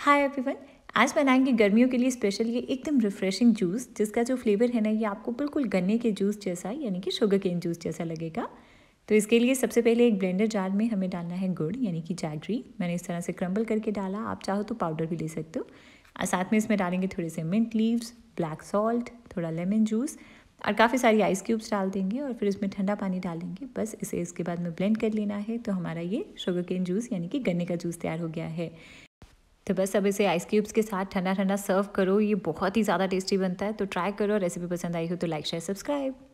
hi everyone आज बनाएंगे गर्मियों के लिए स्पेशल ये एकदम रिफ्रेशिंग जूस जिसका जो फ्लेवर है ना ये आपको बिल्कुल गन्ने के जूस जैसा यानी कि शुगर केन जूस जैसा लगेगा तो इसके लिए सबसे पहले एक ब्लेंडर जार में हमें डालना है गुड़ यानी कि जैगरी मैंने इस तरह से क्रम्बल करके डाला आप चाहो तो पाउडर भी ले सकते हो और साथ में इसमें डालेंगे थोड़े से मिंट लीव्स ब्लैक सॉल्ट थोड़ा लेमन जूस और काफ़ी सारी आइस क्यूब्स डाल देंगे और फिर इसमें ठंडा पानी डालेंगे बस इसे इसके बाद में ब्लेंड कर लेना है तो हमारा ये शुगर केन जूस यानी कि गन्ने का जूस तैयार हो गया है तो बस अब इसे आइस क्यूब्स के साथ ठंडा ठंडा सर्व करो ये बहुत ही ज़्यादा टेस्टी बनता है तो ट्राई करो रेसिपी पसंद आई हो तो लाइक शेयर सब्सक्राइब